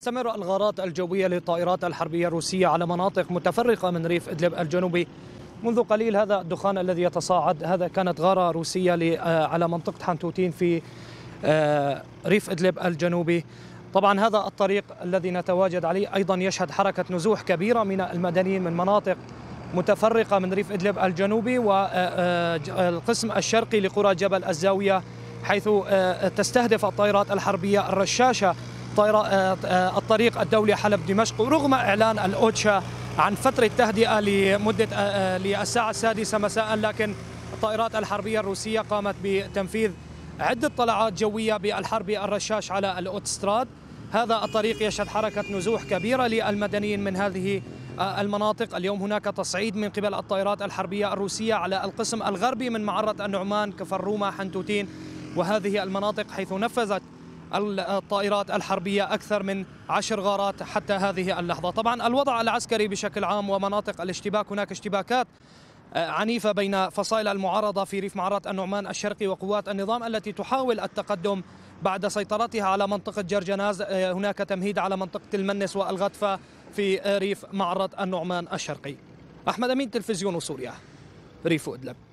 تستمر الغارات الجوية للطائرات الحربية الروسية على مناطق متفرقة من ريف إدلب الجنوبي منذ قليل هذا الدخان الذي يتصاعد هذا كانت غارة روسية آه، على منطقة حنتوتين في آه، ريف إدلب الجنوبي طبعا هذا الطريق الذي نتواجد عليه أيضا يشهد حركة نزوح كبيرة من المدنيين من مناطق متفرقة من ريف إدلب الجنوبي والقسم آه، الشرقي لقرى جبل الزاوية حيث تستهدف الطائرات الحربية الرشاشة آه، آه، الطريق الدولي حلب دمشق ورغم إعلان الأوتشا عن فترة تهدئة لمدة آه، للساعة السادسة مساء لكن الطائرات الحربية الروسية قامت بتنفيذ عدة طلعات جوية بالحرب الرشاش على الأوتستراد هذا الطريق يشهد حركة نزوح كبيرة للمدنيين من هذه المناطق اليوم هناك تصعيد من قبل الطائرات الحربية الروسية على القسم الغربي من معرة النعمان روما حنتوتين وهذه المناطق حيث نفذت الطائرات الحربية أكثر من عشر غارات حتى هذه اللحظة طبعا الوضع العسكري بشكل عام ومناطق الاشتباك هناك اشتباكات آه، عنيفة بين فصائل المعارضة في ريف معرة النعمان الشرقي وقوات النظام التي تحاول التقدم بعد سيطرتها على منطقة جرجناز آه، هناك تمهيد على منطقة المنس والغتفة في آه، ريف معرة النعمان الشرقي أحمد أمين تلفزيون سوريا ريف أدلب